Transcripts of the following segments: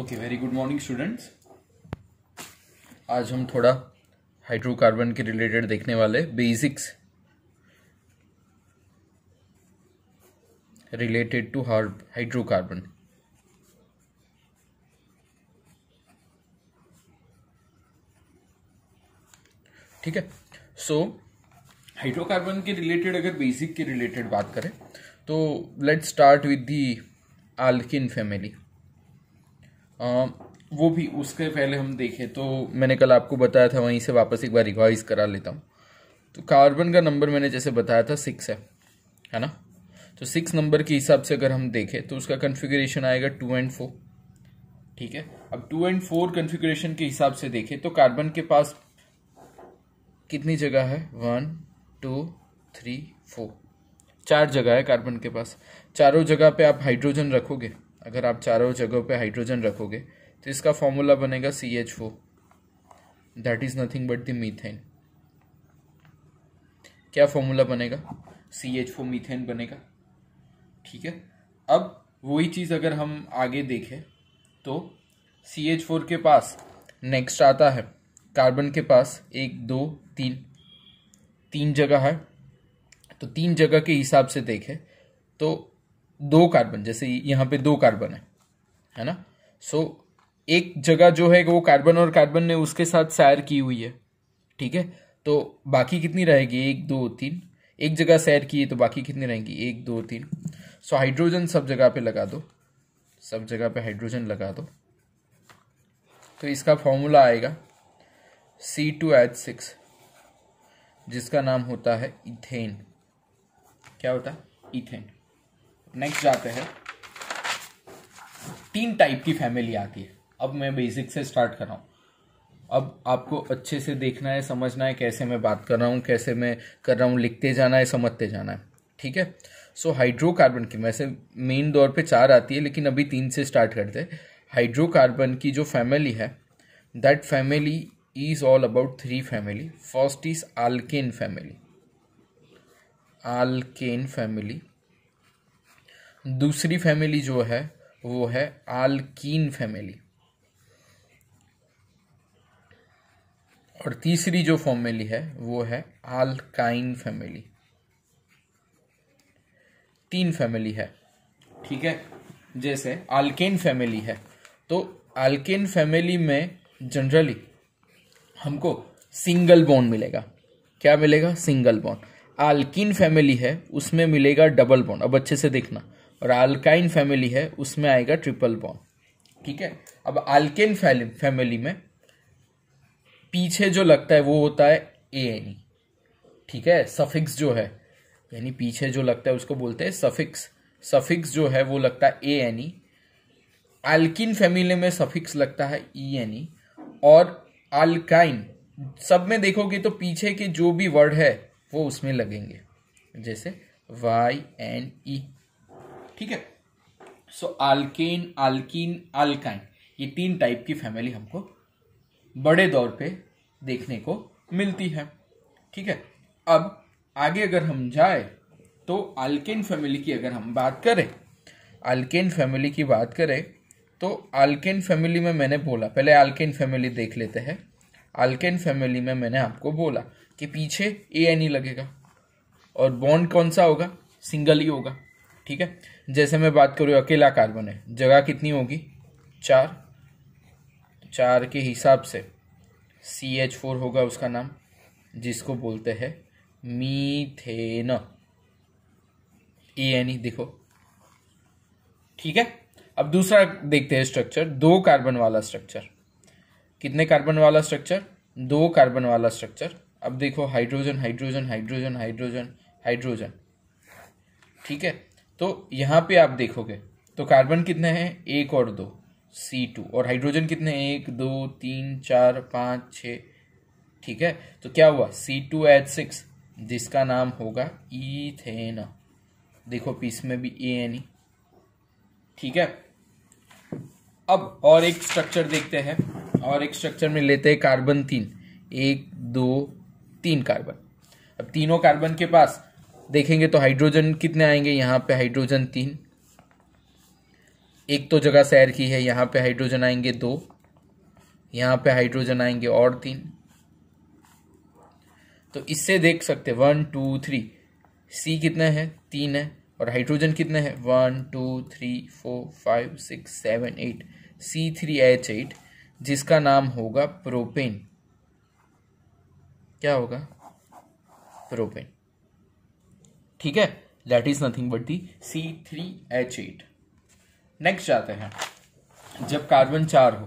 okay very good morning students आज हम थोड़ा हाइड्रोकार्बन के रिलेटेड देखने वाले बेसिक्स रिलेटेड टू हाइड्रोकार्बन ठीक है सो हाइड्रोकार्बन के रिलेटेड अगर बेसिक के रिलेटेड बात करें तो let's start with the alkene family वो भी उसके पहले हम देखें तो मैंने कल आपको बताया था वहीं से वापस एक बार रिवाइज करा लेता हूँ तो कार्बन का नंबर मैंने जैसे बताया था सिक्स है है ना तो सिक्स नंबर के हिसाब से अगर हम देखें तो उसका कन्फिग्रेशन आएगा टू एंड फोर ठीक है अब टू एंड फोर कन्फिग्रेशन के हिसाब से देखें तो कार्बन के पास कितनी जगह है वन टू थ्री फोर चार जगह है कार्बन के पास चारों जगह पे आप हाइड्रोजन रखोगे अगर आप चारों जगहों पे हाइड्रोजन रखोगे तो इसका फॉर्मूला बनेगा C H four that is nothing but the methane क्या फॉर्मूला बनेगा सी एच फो मीथेन बनेगा ठीक है अब वही चीज़ अगर हम आगे देखें तो सी एच फोर के पास नेक्स्ट आता है कार्बन के पास एक दो तीन तीन जगह है तो तीन जगह के हिसाब से देखें तो दो कार्बन जैसे यहाँ पे दो कार्बन है है ना सो so, एक जगह जो है वो कार्बन और कार्बन ने उसके साथ सैर की हुई है ठीक है तो बाकी कितनी रहेगी एक दो तीन एक जगह सैर की है तो बाकी कितनी रहेंगी एक दो तीन सो so, हाइड्रोजन सब जगह पे लगा दो सब जगह पे हाइड्रोजन लगा दो तो इसका फॉर्मूला आएगा सी टू एच सिक्स जिसका नाम होता है इथेन क्या होता है इथेन नेक्स्ट जाते हैं तीन टाइप की फैमिली आती है अब मैं बेसिक से स्टार्ट कर रहा हूँ अब आपको अच्छे से देखना है समझना है कैसे मैं बात कर रहा हूँ कैसे मैं कर रहा हूँ लिखते जाना है समझते जाना है ठीक है सो हाइड्रोकार्बन की वैसे मेन दौर पे चार आती है लेकिन अभी तीन से स्टार्ट करते हैं हाइड्रोकार्बन की जो फैमिली है that family is all about three family first is alkane family alkane family दूसरी फैमिली जो है वो है आलकीन फैमिली और तीसरी जो फैमिली है वो है आलकाइन फैमिली तीन फैमिली है ठीक है जैसे आलकेन फैमिली है तो आलकेन फैमिली में जनरली हमको सिंगल बोन मिलेगा क्या मिलेगा सिंगल बोन आलकिन फैमिली है उसमें मिलेगा डबल बॉन्ड अब अच्छे से देखना और अल्काइन फैमिली है उसमें आएगा ट्रिपल बॉन्ड ठीक है अब अल्केन फैमिली में पीछे जो लगता है वो होता है ए एन ई ठीक है सफिक्स जो है यानी पीछे जो लगता है उसको बोलते हैं सफिक्स सफिक्स जो है वो लगता है A N E alkene family में सफिक्स लगता है ई एन ई और अल्काइन सब में देखोगे तो पीछे के जो भी वर्ड है वो उसमें लगेंगे जैसे वाई एन ई ठीक है सो आल्केन आल्किन आल्काइन ये तीन टाइप की फैमिली हमको बड़े दौर पे देखने को मिलती है ठीक है अब आगे अगर हम जाए तो आल्केन फैमिली की अगर हम बात करें आल्केन फैमिली की बात करें तो आल्केन फैमिली में मैंने बोला पहले आल्केन फैमिली देख लेते हैं आल्केन फैमिली में मैंने आपको बोला कि पीछे ए एन ई लगेगा और बॉन्ड कौन सा होगा सिंगल ही होगा ठीक है जैसे मैं बात करूँ अकेला कार्बन है जगह कितनी होगी चार चार के हिसाब से सी एच फोर होगा उसका नाम जिसको बोलते हैं मीथेन ए एन ई देखो ठीक है अब दूसरा देखते हैं स्ट्रक्चर दो कार्बन वाला स्ट्रक्चर कितने कार्बन वाला स्ट्रक्चर दो कार्बन वाला स्ट्रक्चर अब देखो hydrogen hydrogen hydrogen hydrogen hydrogen hydrogen ठीक है तो यहाँ पे आप देखोगे तो कार्बन कितने हैं एक और दो सी टू और हाइड्रोजन कितने एक दो तीन चार पाँच छ ठीक है तो क्या हुआ सी टू एच सिक्स जिसका नाम होगा ईथेन देखो पीस में भी ए एन ई ठीक है अब और एक स्ट्रक्चर देखते हैं और एक स्ट्रक्चर में लेते हैं कार्बन तीन एक दो तीन कार्बन अब तीनों कार्बन के पास देखेंगे तो हाइड्रोजन कितने आएंगे यहाँ पे हाइड्रोजन तीन एक तो जगह सैर की है यहाँ पे हाइड्रोजन आएंगे दो यहाँ पे हाइड्रोजन आएंगे और तीन तो इससे देख सकते वन टू थ्री सी कितने हैं तीन है और हाइड्रोजन कितने हैं one two three four five six seven eight C three H eight जिसका नाम होगा प्रोपेन क्या होगा प्रोपेन ठीक है that is nothing but the C three H eight next जाते हैं जब कार्बन चार हो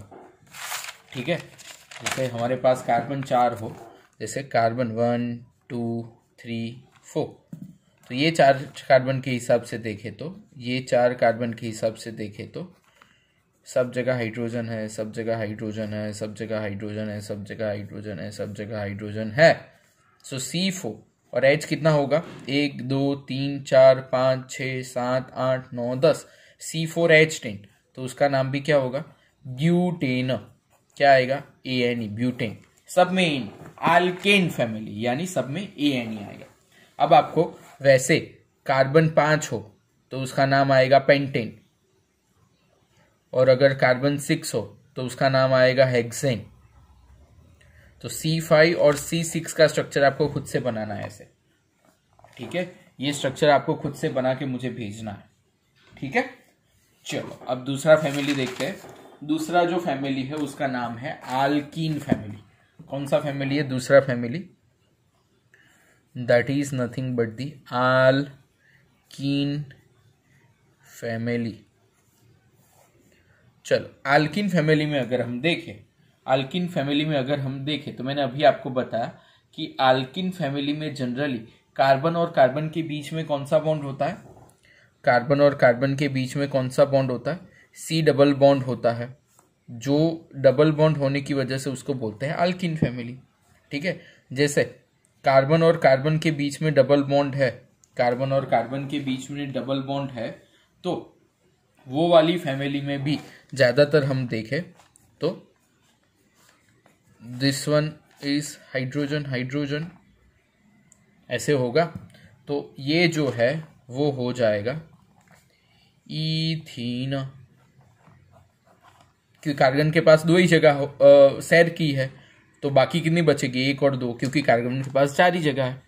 ठीक है जैसे हमारे पास कार्बन चार हो जैसे carbon one two three four तो ये चार कार्बन के हिसाब से देखें तो ये चार कार्बन के हिसाब से देखें तो सब जगह हाइड्रोजन है सब जगह हाइड्रोजन है सब जगह हाइड्रोजन है सब जगह हाइड्रोजन है सब जगह हाइड्रोजन है सो सी फोर और एच कितना होगा एक दो तीन चार पाँच छः सात आठ नौ दस सी फोर एच टेन तो उसका नाम भी क्या होगा ब्यूटेन क्या आएगा ए एन ई ब्यूटेन सब में इन आलकेन फैमिली यानी सब में ए एन ई आएगा अब आपको वैसे कार्बन पांच हो तो उसका नाम आएगा पेंटेन और अगर कार्बन सिक्स हो तो उसका नाम आएगा हेक्सेन तो सी फाइव और सी सिक्स का स्ट्रक्चर आपको खुद से बनाना है ऐसे ठीक है ये स्ट्रक्चर आपको खुद से बना के मुझे भेजना है ठीक है चलो अब दूसरा फैमिली देखते हैं दूसरा जो फैमिली है उसका नाम है आलकीन फैमिली कौन सा फैमिली है दूसरा family that is nothing but the alkene family चलो आलकिन फैमिली में अगर हम देखें आल्किन फैमिली में अगर हम देखें तो मैंने अभी आपको बताया कि आल्किन फैमिली में जनरली कार्बन और कार्बन के बीच में कौन सा बॉन्ड होता है कार्बन और कार्बन के बीच में कौन सा बॉन्ड होता है सी डबल बॉन्ड होता है जो डबल बॉन्ड होने की वजह से उसको बोलते हैं आल्किन फैमिली ठीक है जैसे कार्बन और कार्बन के बीच में डबल बॉन्ड है कार्बन और कार्बन के बीच में डबल बॉन्ड है तो वो वाली फैमिली में भी ज़्यादातर हम देखें तो this one is hydrogen hydrogen ऐसे होगा तो ये जो है वो हो जाएगा इथीन क्योंकि कार्बन के पास दो ही जगह सैर की है तो बाकी कितनी बचेगी एक और दो क्योंकि कार्बन के पास चार ही जगह है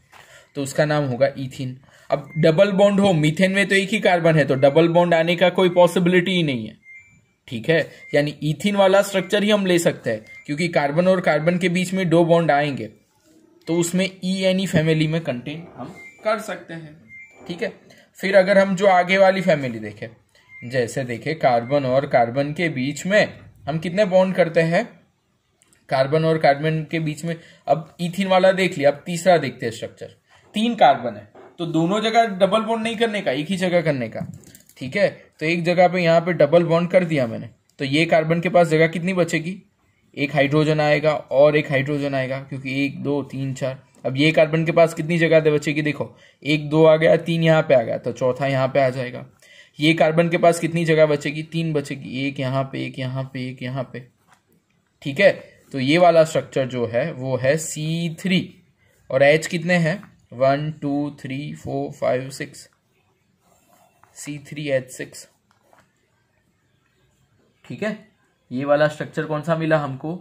तो उसका नाम होगा इथीन अब डबल बॉन्ड हो मीथेन में तो एक ही कार्बन है तो डबल बॉन्ड आने का कोई पॉसिबिलिटी ही नहीं है ठीक है यानी इथिन वाला स्ट्रक्चर ही हम ले सकते हैं क्योंकि कार्बन और कार्बन के बीच में दो बॉन्ड आएंगे तो उसमें ई एन ई फैमिली में कंटेन हम कर सकते हैं ठीक है फिर अगर हम जो आगे वाली फैमिली देखें जैसे देखें कार्बन और कार्बन के बीच में हम कितने बॉन्ड करते हैं कार्बन और कार्बन के बीच में अब इथिन वाला देख लिया अब तीसरा देखते हैं स्ट्रक्चर तीन कार्बन है तो दोनों जगह डबल बॉन्ड नहीं करने का एक ही जगह करने का ठीक है तो एक जगह पे यहाँ पे डबल बॉन्ड कर दिया मैंने तो ये कार्बन के पास जगह कितनी बचेगी एक हाइड्रोजन आएगा और एक हाइड्रोजन आएगा क्योंकि एक दो तीन चार अब ये कार्बन के पास कितनी जगह बचेगी देखो एक दो आ गया तीन यहाँ पे आ गया तो चौथा यहाँ पे आ जाएगा ये कार्बन के पास कितनी जगह बचेगी तीन बचेगी एक यहाँ पे एक यहाँ पे एक यहाँ पे ठीक है तो ये वाला स्ट्रक्चर जो है वो है सी थ्री और एच कितने हैं one two three four five six C three H six ठीक है ये वाला स्ट्रक्चर कौन सा मिला हमको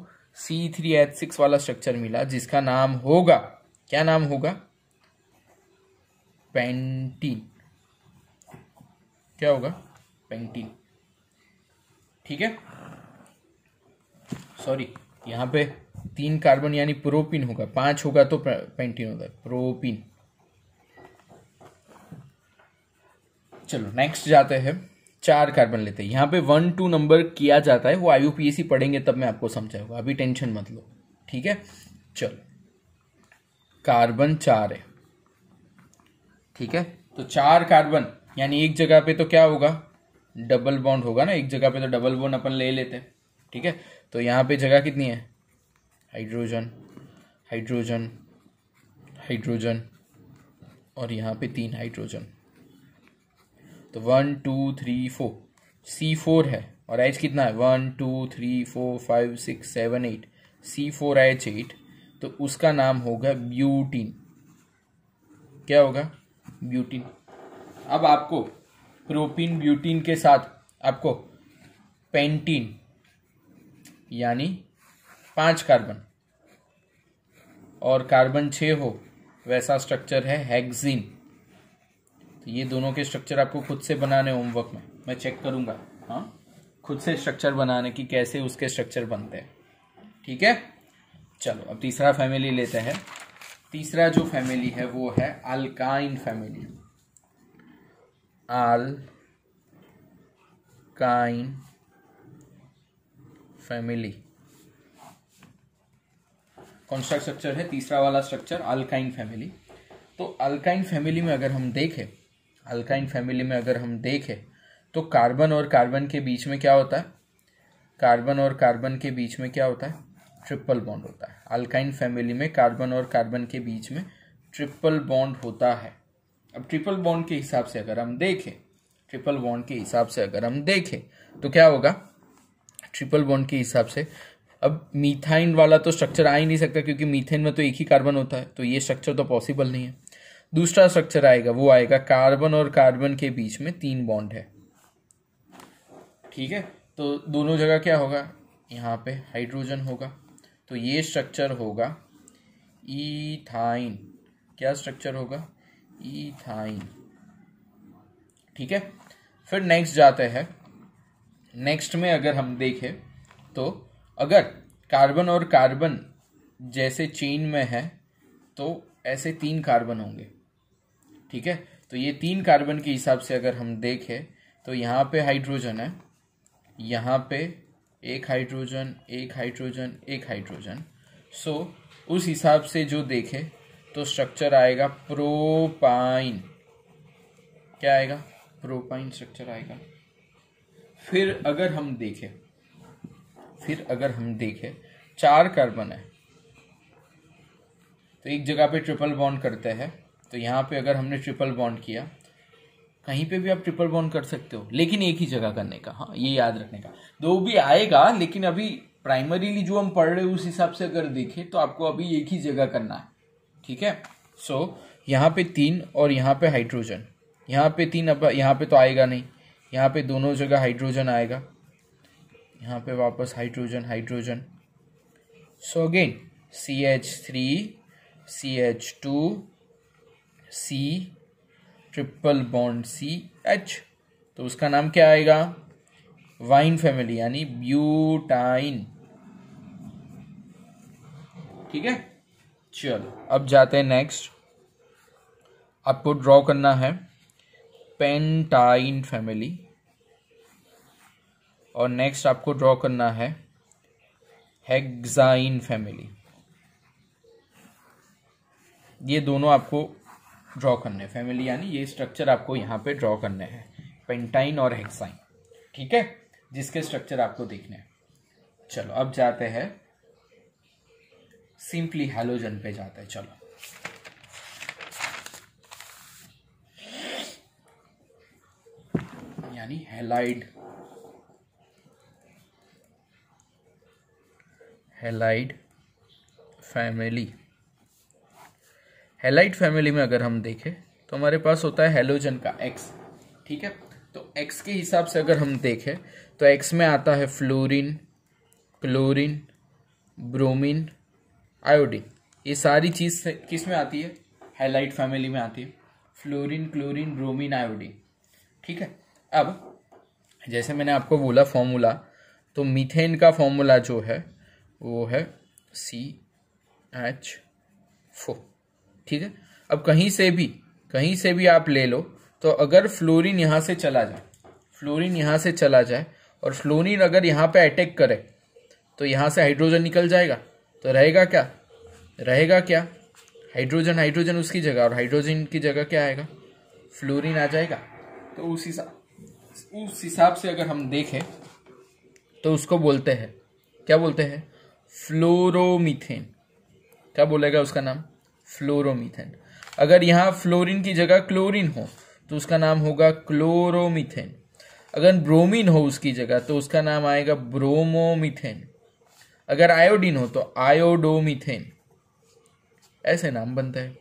सी थ्री एच सिक्स वाला स्ट्रक्चर मिला जिसका नाम होगा क्या नाम होगा पेंटीन क्या होगा पेंटीन ठीक है सॉरी यहां पे तीन कार्बन यानी प्रोपिन होगा पांच होगा तो पेंटीन होगा प्रोपीन प्रोपिन चलो नेक्स्ट जाते हैं चार कार्बन लेते हैं यहाँ पे वन टू नंबर किया जाता है वो आई यू पढ़ेंगे तब मैं आपको समझाऊंगा अभी टेंशन मत लो ठीक है चलो कार्बन चार है ठीक है तो चार कार्बन यानी एक जगह पे तो क्या होगा डबल बॉन्ड होगा ना एक जगह पे तो डबल बॉन्ड अपन ले लेते हैं ठीक है तो यहाँ पे जगह कितनी है हाइड्रोजन हाइड्रोजन हाइड्रोजन और यहाँ पे तीन हाइड्रोजन तो one two three four C four है और एच कितना है one two three four five six seven eight C four H eight तो उसका नाम होगा ब्यूटीन क्या होगा ब्यूटीन अब आपको प्रोपीन ब्यूटीन के साथ आपको पेंटीन यानी पांच कार्बन और कार्बन छः हो वैसा स्ट्रक्चर है हेक्सिन तो ये दोनों के स्ट्रक्चर आपको खुद से बनाने होमवर्क में मैं चेक करूँगा हाँ खुद से स्ट्रक्चर बनाने की कैसे उसके स्ट्रक्चर बनते हैं ठीक है चलो अब तीसरा फैमिली लेते हैं तीसरा जो फैमिली है वो है अलकाइन फैमिली काइन फैमिली कौन सा स्ट्रक्चर है तीसरा वाला स्ट्रक्चर अलकाइन फैमिली तो अलकाइन फैमिली में अगर हम देखें अल्काइन फैमिली में अगर हम देखें तो कार्बन और कार्बन के बीच में क्या होता है कार्बन और कार्बन के बीच में क्या होता है ट्रिपल बॉन्ड होता है अल्काइन फैमिली में कार्बन और कार्बन के बीच में ट्रिपल बॉन्ड होता है अब ट्रिपल बॉन्ड के हिसाब से अगर हम देखें ट्रिपल बॉन्ड के हिसाब से अगर हम देखें तो क्या होगा ट्रिपल बॉन्ड के हिसाब से अब मीथाइन वाला तो स्ट्रक्चर आ ही नहीं सकता क्योंकि मीथेन में तो एक ही कार्बन होता है तो ये स्ट्रक्चर तो पॉसिबल नहीं है दूसरा स्ट्रक्चर आएगा वो आएगा कार्बन और कार्बन के बीच में तीन बॉन्ड है ठीक है तो दोनों जगह क्या होगा यहाँ पे हाइड्रोजन होगा तो ये स्ट्रक्चर होगा ईथाइन क्या स्ट्रक्चर होगा ईथाइन ठीक है फिर नेक्स्ट जाते हैं नेक्स्ट में अगर हम देखें तो अगर कार्बन और कार्बन जैसे चेन में है तो ऐसे तीन कार्बन होंगे ठीक है तो ये तीन कार्बन के हिसाब से अगर हम देखें तो यहाँ पे हाइड्रोजन है यहाँ पे एक हाइड्रोजन एक हाइड्रोजन एक हाइड्रोजन सो उस हिसाब से जो देखे तो स्ट्रक्चर आएगा प्रोपाइन क्या आएगा प्रोपाइन स्ट्रक्चर आएगा फिर अगर हम देखें फिर अगर हम देखें चार कार्बन है तो एक जगह पे ट्रिपल बॉन्ड करते हैं तो यहाँ पे अगर हमने ट्रिपल बॉन्ड किया कहीं पे भी आप ट्रिपल बॉन्ड कर सकते हो लेकिन एक ही जगह करने का हाँ ये याद रखने का दो भी आएगा लेकिन अभी प्राइमरीली जो हम पढ़ रहे हैं उस हिसाब से अगर देखें तो आपको अभी एक ही जगह करना है ठीक है सो so, यहाँ पे तीन और यहाँ पे हाइड्रोजन यहाँ पे तीन अब यहाँ पे तो आएगा नहीं यहाँ पे दोनों जगह हाइड्रोजन आएगा यहाँ पे वापस hydrogen hydrogen so again C H three C H two C triple bond C H तो उसका नाम क्या आएगा वाइन फैमिली यानी ब्यूटाइन ठीक है चलो अब जाते हैं नेक्स्ट आपको ड्रॉ करना है पेंटाइन फैमिली और नेक्स्ट आपको ड्रॉ करना है हेग्जाइन फैमिली ये दोनों आपको ड्रॉ करने फैमिली यानी ये स्ट्रक्चर आपको यहाँ पे ड्रॉ करने हैं पेंटाइन और हेक्साइन ठीक है जिसके स्ट्रक्चर आपको देखने हैं चलो अब जाते हैं सिंपली हेलोजन पे जाते हैं चलो यानी halide halide family halide family में अगर हम देखें तो हमारे पास होता है हेलोजन का एक्स ठीक है तो एक्स के हिसाब से अगर हम देखें तो एक्स में आता है फ्लोरिन क्लोरिन ब्रोमिन आयोडीन ये सारी चीज़ किस में आती है हेलाइट फैमिली में आती है फ्लोरिन क्लोरिन ब्रोमिन आयोडीन ठीक है अब जैसे मैंने आपको बोला फॉर्मूला तो मीथेन का फॉर्मूला जो है वो है सी एच फोर ठीक है अब कहीं से भी कहीं से भी आप ले लो तो अगर फ्लोरीन यहाँ से चला जाए फ्लोरीन यहाँ से चला जाए और फ्लोरीन अगर यहाँ पे अटैक करे तो यहाँ से हाइड्रोजन निकल जाएगा तो रहेगा क्या रहेगा क्या हाइड्रोजन हाइड्रोजन उसकी जगह और हाइड्रोजन की जगह क्या आएगा फ्लोरीन आ जाएगा तो उस हिसाब उस हिसाब से अगर हम देखें तो उसको बोलते हैं क्या बोलते हैं फ्लोरोमीथेन क्या बोलेगा उसका नाम फ्लोरोमीथेन अगर यहाँ फ्लोरीन की जगह क्लोरीन हो तो उसका नाम होगा क्लोरोमीथेन अगर ब्रोमीन हो उसकी जगह तो उसका नाम आएगा ब्रोमोमीथेन अगर आयोडीन हो तो आयोडोमीथेन ऐसे नाम बनता है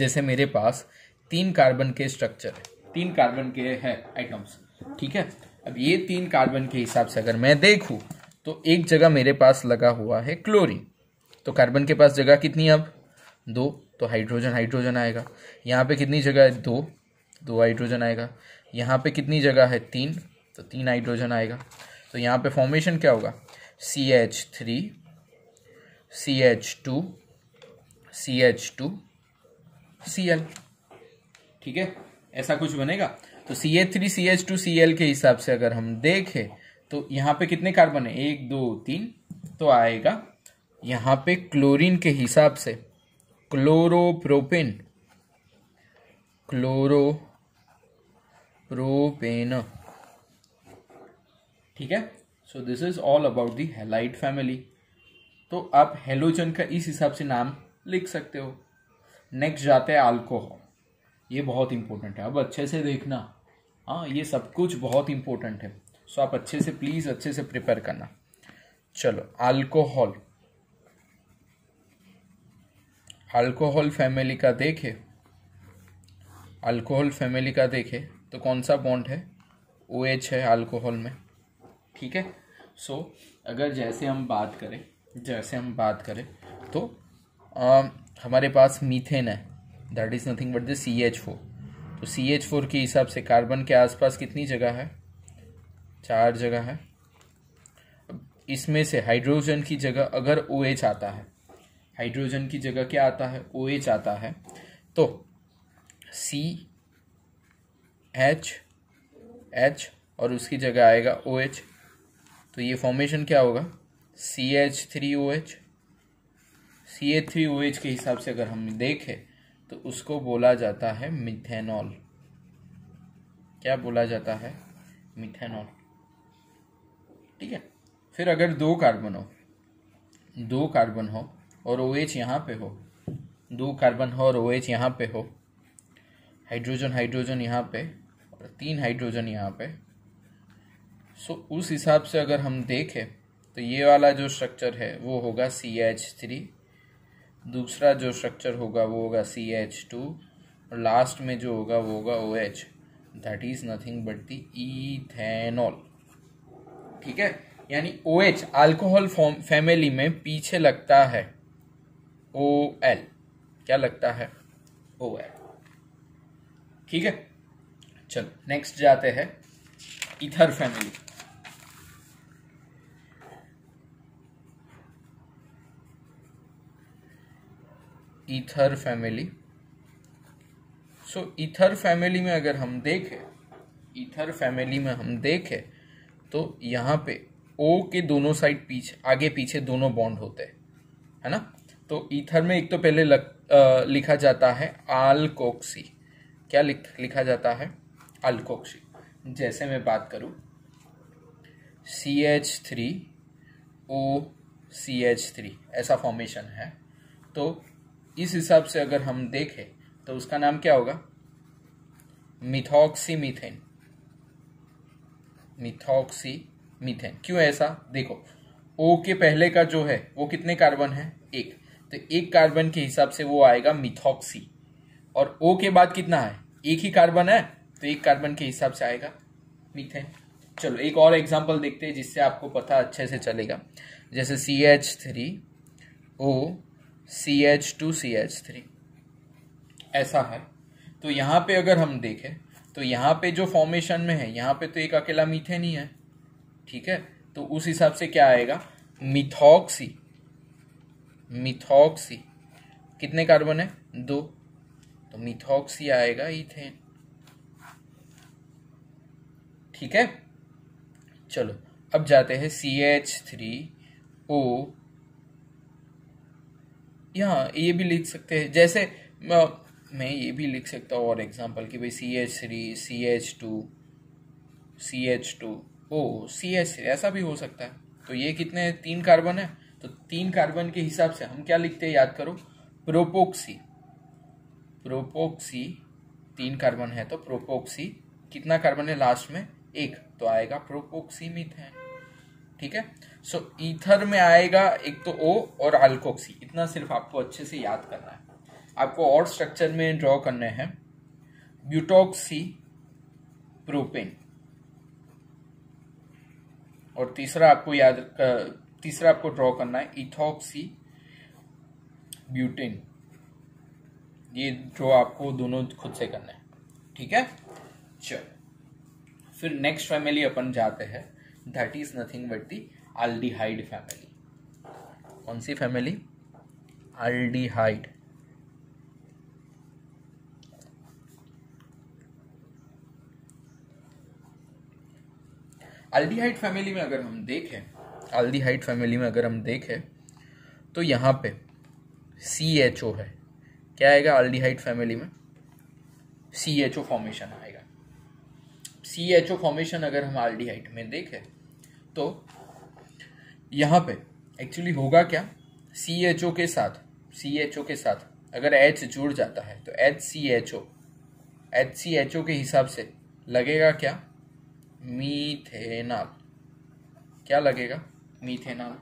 जैसे मेरे पास तीन कार्बन के स्ट्रक्चर है तीन कार्बन के हैं आइटम्स ठीक है अब ये तीन कार्बन के हिसाब से अगर मैं देखूं तो एक जगह मेरे पास लगा हुआ है क्लोरीन तो कार्बन के पास जगह कितनी अब दो तो हाइड्रोजन हाइड्रोजन आएगा यहाँ पे कितनी जगह है दो दो हाइड्रोजन आएगा यहाँ पे कितनी जगह है तीन तो तीन हाइड्रोजन आएगा तो यहाँ पे फॉर्मेशन क्या होगा C H three C H two C H two C L ठीक है ऐसा कुछ बनेगा तो C H three C H two C L के हिसाब से अगर हम देखें तो यहाँ पे कितने कार्बन है एक दो तीन तो आएगा यहाँ पे क्लोरीन के हिसाब से क्लोरोप्रोपेन क्लोरो प्रोपेन ठीक है so this is all about the halide family तो आप हेलोजन का इस हिसाब से नाम लिख सकते हो नेक्स्ट जाते हैं अल्कोहल ये बहुत इंपॉर्टेंट है अब अच्छे से देखना हाँ ये सब कुछ बहुत इंपॉर्टेंट है सो आप अच्छे से प्लीज़ अच्छे से प्रिपेयर करना चलो अल्कोहल अल्कोहल फैमिली का देखे अल्कोहल फैमिली का देखे तो कौन सा बॉन्ड है ओ OH है अल्कोहल में ठीक है सो so, अगर जैसे हम बात करें जैसे हम बात करें तो आ, हमारे पास मीथेन है that is nothing but the C H four तो सी एच फोर के हिसाब से कार्बन के आसपास कितनी जगह है चार जगह है इसमें से हाइड्रोजन की जगह अगर ओ OH एच आता है हाइड्रोजन की जगह क्या आता है ओ OH आता है तो सी एच एच और उसकी जगह आएगा ओ OH, तो ये फॉर्मेशन क्या होगा C H three O H C H three O H के हिसाब से अगर हम देखें तो उसको बोला जाता है मिथेनॉल क्या बोला जाता है मिथेनॉल ठीक है फिर अगर दो कार्बन हो दो कार्बन हो और ओ एच यहाँ पे हो दो कार्बन हो और ओ एच यहाँ पे हो हाइड्रोजन हाइड्रोजन यहाँ पे और तीन हाइड्रोजन यहाँ पे सो so, उस हिसाब से अगर हम देखें तो ये वाला जो स्ट्रक्चर है वो होगा सी एच थ्री दूसरा जो स्ट्रक्चर होगा वो होगा सी एच टू और लास्ट में जो होगा वो होगा O H that is nothing but the ethanol ठीक है यानी O H alcohol form family में पीछे लगता है ओ एल क्या लगता है ओ एल ठीक है चलो नेक्स्ट जाते हैं ether family ether family so ether family में अगर हम देखें इथर फैमिली में हम देखें तो यहाँ पे ओ के दोनों साइड पीछे आगे पीछे दोनों बॉन्ड होते हैं है ना तो ईथर में एक तो पहले लग, आ, लिखा जाता है आलकोक्सी क्या लिख लिखा जाता है आलकोक्सी जैसे मैं बात करूं C H three O C H three ऐसा फॉर्मेशन है तो इस हिसाब से अगर हम देखें तो उसका नाम क्या होगा मिथॉक्सी मिथेन मिथॉक्सी मिथेन क्यों ऐसा देखो ओ के पहले का जो है वो कितने कार्बन है एक तो एक कार्बन के हिसाब से वो आएगा मिथॉक्सी और ओ के बाद कितना है एक ही कार्बन है तो एक कार्बन के हिसाब से आएगा मीथेन चलो एक और एग्जाम्पल देखते हैं जिससे आपको पता अच्छे से चलेगा जैसे C H three O C H two C H three ऐसा है तो यहाँ पे अगर हम देखें तो यहाँ पे जो फॉर्मेशन में है यहाँ पे तो एक अकेला मीथेन ही है ठीक है तो उस हिसाब से क्या आएगा मिथॉक्सी मिथॉक्सी कितने कार्बन है दो तो मिथॉक्सी आएगा इथेन ठीक है चलो अब जाते हैं सी एच थ्री ओ यहाँ ये भी लिख सकते हैं जैसे मैं ये भी लिख सकता हूँ और एग्जांपल कि भाई C H three C H two C H two O C H three ऐसा भी हो सकता है तो ये कितने तीन कार्बन है तो तीन कार्बन के हिसाब से हम क्या लिखते हैं याद करो प्रोपोक्सी प्रोपोक्सी तीन कार्बन है तो प्रोपोक्सी कितना कार्बन है लास्ट में एक तो आएगा प्रोपोक्सी मिथेन ठीक है सो ईथर में आएगा एक तो ओ और अल्कोक्सी इतना सिर्फ आपको अच्छे से याद करना है आपको और स्ट्रक्चर में ड्रॉ करने हैं ब्यूटोक्सी प्रोपेन और तीसरा आपको याद कर, तीसरा आपको ड्रॉ करना है इथॉक्सी ब्यूटेन ये ड्रॉ आपको दोनों खुद से करना है ठीक है चलो फिर नेक्स्ट फैमिली अपन जाते हैं that is nothing but the aldehyde family कौन सी फैमिली अल्डिहाइड अल्डिहाइड फैमिली में अगर हम देखें हाइट फैमिली में अगर हम देखें तो यहाँ पे सी एच ओ है क्या आएगा हाइट फैमिली में सी एच ओ फॉर्मेशन आएगा सी एच ओ फॉर्मेशन अगर हम हाइट में देखें तो यहाँ पे एक्चुअली होगा क्या सी एच ओ के साथ सी एच ओ के साथ अगर एच जुड़ जाता है तो H C H O H C H O के हिसाब से लगेगा क्या मीथेनाल क्या लगेगा मीथेनॉल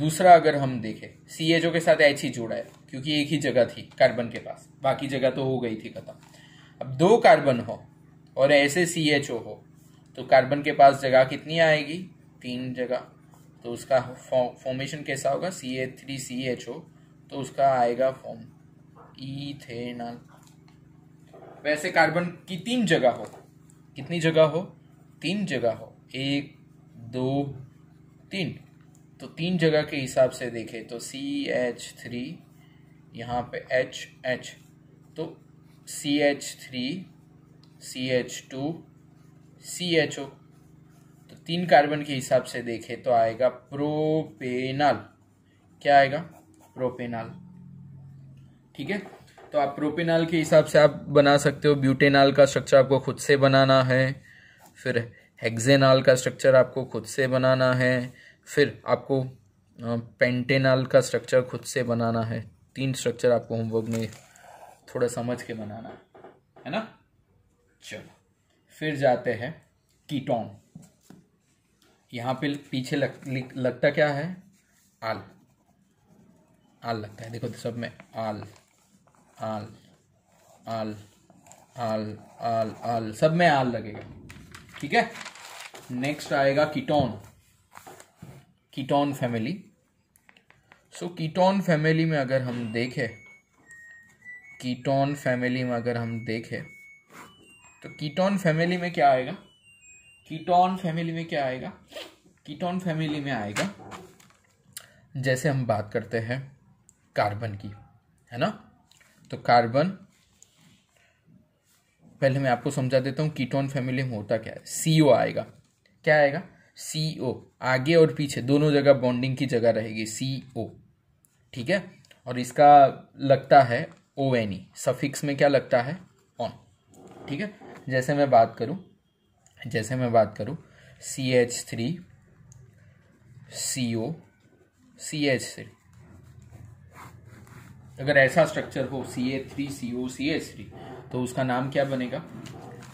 दूसरा अगर हम देखें सी के साथ एच ही e जोड़ा है क्योंकि एक ही जगह थी कार्बन के पास बाकी जगह तो हो गई थी खत्म अब दो कार्बन हो और ऐसे सी हो तो कार्बन के पास जगह कितनी आएगी तीन जगह तो उसका फॉर्मेशन कैसा होगा सी A three C H O तो उसका आएगा फॉर्म इथेनॉल वैसे कार्बन की तीन जगह हो कितनी जगह हो तीन जगह हो एक दो तीन तो तीन जगह के हिसाब से देखें तो सी एच थ्री यहाँ पे एच एच तो C H three C H two C H O तो तीन कार्बन के हिसाब से देखें तो आएगा प्रोपेनाल क्या आएगा प्रोपेनाल ठीक है तो आप प्रोपेनाल के हिसाब से आप बना सकते हो ब्यूटेनाल का स्ट्रक्चर आपको खुद से बनाना है फिर हेक्सेनाल का स्ट्रक्चर आपको खुद से बनाना है फिर आपको पेंटेनाल का स्ट्रक्चर खुद से बनाना है तीन स्ट्रक्चर आपको होमवर्क में थोड़ा समझ के बनाना है ना चलो फिर जाते हैं कीटोन यहाँ पे पीछे लग, लग, लगता क्या है आल आल लगता है देखो तो सब में आल आल आल आल आल आल सब में आल लगेगा ठीक है नेक्स्ट आएगा ketone ketone family so ketone family में अगर हम देखें कीटोन फैमिली में अगर हम देखें तो कीटोन फैमिली में क्या आएगा कीटोन फैमिली में क्या आएगा कीटोन फैमिली में आएगा जैसे हम बात करते हैं कार्बन की है ना तो कार्बन पहले मैं आपको समझा देता हूँ कीटोन फैमिली में होता क्या है सी आएगा क्या आएगा सी ओ आगे और पीछे दोनों जगह बॉन्डिंग की जगह रहेगी सी ओ ठीक है और इसका लगता है ओ एन ई सफिक्स में क्या लगता है ऑन ठीक है जैसे मैं बात करूं जैसे मैं बात करूं C H three C O C H three अगर ऐसा स्ट्रक्चर हो C A three C O C H three तो उसका नाम क्या बनेगा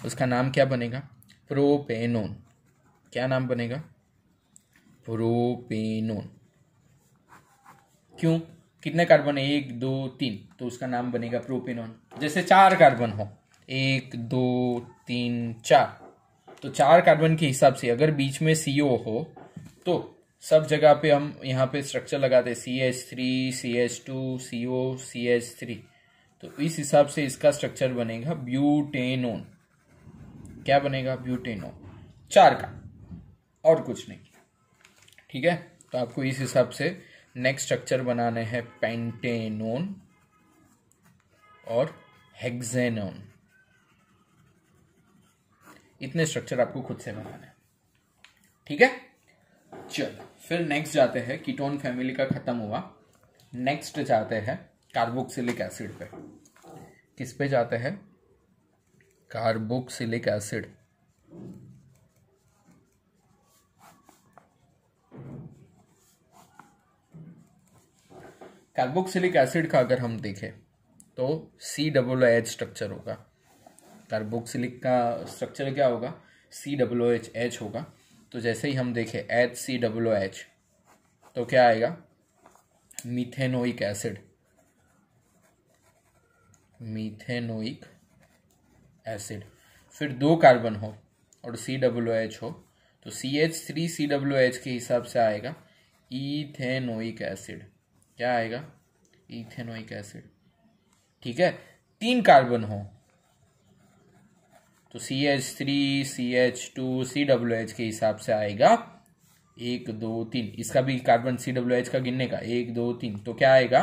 उसका नाम क्या बनेगा प्रोपेनोन क्या नाम बनेगा प्रोपेनोन क्यों कितने कार्बन है एक दो तीन तो उसका नाम बनेगा प्रोपेनोन जैसे चार कार्बन हो एक दो तीन चार तो चार कार्बन के हिसाब से अगर बीच में सी हो तो सब जगह पे हम यहाँ पे स्ट्रक्चर लगाते हैं C H three C H two C O C H three तो इस हिसाब से इसका स्ट्रक्चर बनेगा ब्यूटेनोन क्या बनेगा ब्यूटेनोन चार का और कुछ नहीं ठीक है तो आपको इस हिसाब से नेक्स्ट स्ट्रक्चर बनाने हैं पेंटेनोन और हेक्सेनोन इतने स्ट्रक्चर आपको खुद से बनाने ठीक है चलो फिर नेक्स्ट जाते हैं कीटोन फैमिली का खत्म हुआ नेक्स्ट जाते हैं कार्बोक्सिलिक एसिड पे किस पे जाते हैं कार्बोक्सिलिक एसिड कार्बोक्सिलिक एसिड का अगर हम देखें तो सी डब्लो एच स्ट्रक्चर होगा कार्बोक्सिलिक का स्ट्रक्चर क्या होगा सी डब्लो एच एच होगा तो जैसे ही हम देखें एच सी डब्लो एच तो क्या आएगा मिथेनोइक एसिड मिथेनोइक एसिड फिर दो कार्बन हो और सी डब्लो एच हो तो C H three C double O H के हिसाब से आएगा ईथेनोइक एसिड क्या आएगा इथेनोइक एसिड ठीक है तीन कार्बन हो तो C H three C H two C double O H के हिसाब से आएगा एक दो तीन इसका भी कार्बन सी डब्ल्यू एच का गिनने का एक दो तीन तो क्या आएगा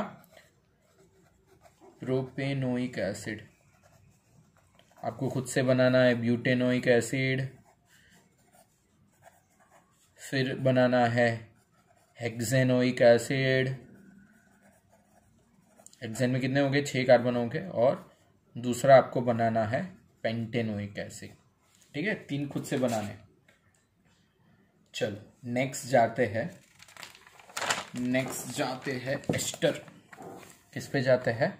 प्रोपेनोइक एसिड आपको खुद से बनाना है ब्यूटेनोइक एसिड फिर बनाना है हेक्सेनोइक एसिड हेक्सेन में कितने होंगे छः कार्बन होंगे और दूसरा आपको बनाना है पेंटेनोइक एसिड ठीक है तीन खुद से बनाने चलो नेक्स्ट जाते हैं नेक्स्ट जाते हैं एस्टर किस पे जाते हैं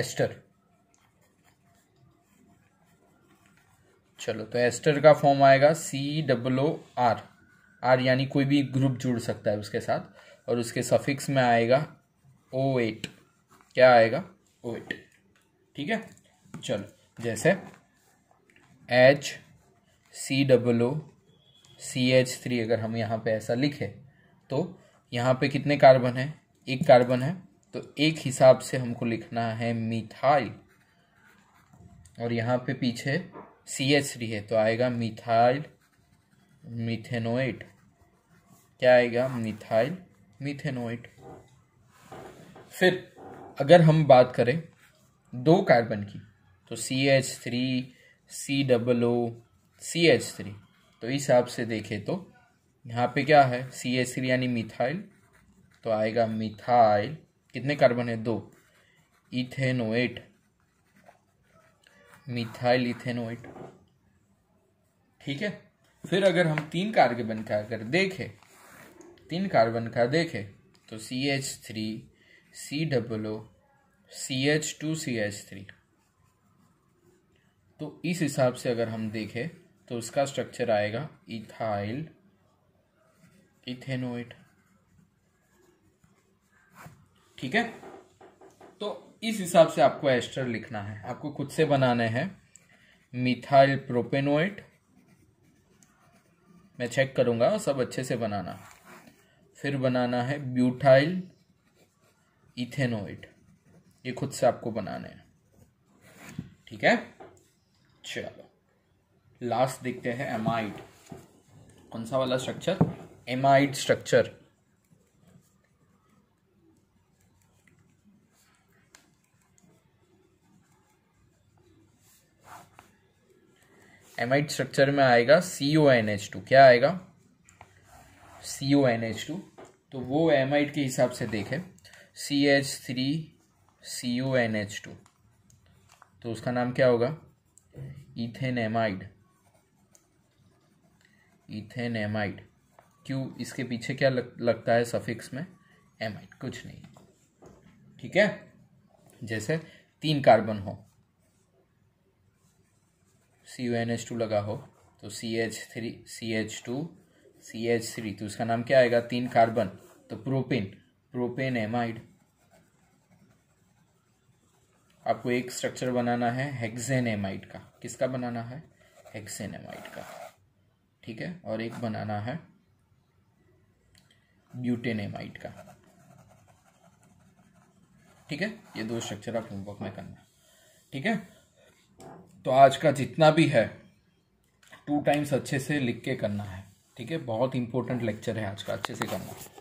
एस्टर चलो तो एस्टर का फॉर्म आएगा सी डब्लो आर आर यानी कोई भी ग्रुप जुड़ सकता है उसके साथ और उसके सफिक्स में आएगा ओ एट क्या आएगा ओइट oh, ठीक है चलो जैसे H C double O C H three अगर हम यहाँ पे ऐसा लिखें तो यहाँ पे कितने कार्बन है एक कार्बन है तो एक हिसाब से हमको लिखना है मिथाइल और यहाँ पे पीछे सी एच थ्री है तो आएगा मिथाइल मिथेनोइट क्या आएगा मिथाइल मिथेनोइट फिर अगर हम बात करें दो कार्बन की तो C H three C double O C H three तो इस हिसाब से देखें तो यहाँ पे क्या है सी एच थ्री यानी मिथाइल तो आएगा मिथाइल कितने कार्बन है दो इथेनोएट मिथाइल इथेनोएट ठीक है फिर अगर हम तीन कार्बन का अगर देखें तीन कार्बन का देखें तो C H three C double O C H two C H three तो इस हिसाब से अगर हम देखें तो उसका स्ट्रक्चर आएगा इथाइल इथेनोइट ठीक है तो इस हिसाब से आपको एस्टर लिखना है आपको खुद से बनाने हैं मिथाइल प्रोपेनोइट मैं चेक करूंगा सब अच्छे से बनाना फिर बनाना है ब्यूटाइल इथेनोइड ये खुद से आपको बनाने हैं ठीक है चलो लास्ट देखते हैं एमाइड कौन सा वाला structure amide structure amide structure में आएगा सीओ एन एच टू क्या आएगा सीओ एन एच टू तो वो एमाइड के हिसाब से देखें C H three C O N H two तो उसका नाम क्या होगा इथेनेमाइड इथेनेमाइड क्यों इसके पीछे क्या लग, लगता है सफिक्स में एमाइड कुछ नहीं ठीक है जैसे तीन कार्बन हो C O N H two लगा हो तो C H three C H two C H three तो उसका नाम क्या आएगा तीन कार्बन तो प्रोपिन प्रोपेन एमाइड आपको एक स्ट्रक्चर बनाना है हेक्सेन एमाइड का किसका बनाना है हेक्सेन एमाइड का ठीक है और एक बनाना है ब्यूटेन एमाइड का ठीक है ये दो स्ट्रक्चर आप होमवर्क में करना ठीक है तो आज का जितना भी है टू टाइम्स अच्छे से लिख के करना है ठीक है बहुत इंपॉर्टेंट लेक्चर है आज का अच्छे से करना है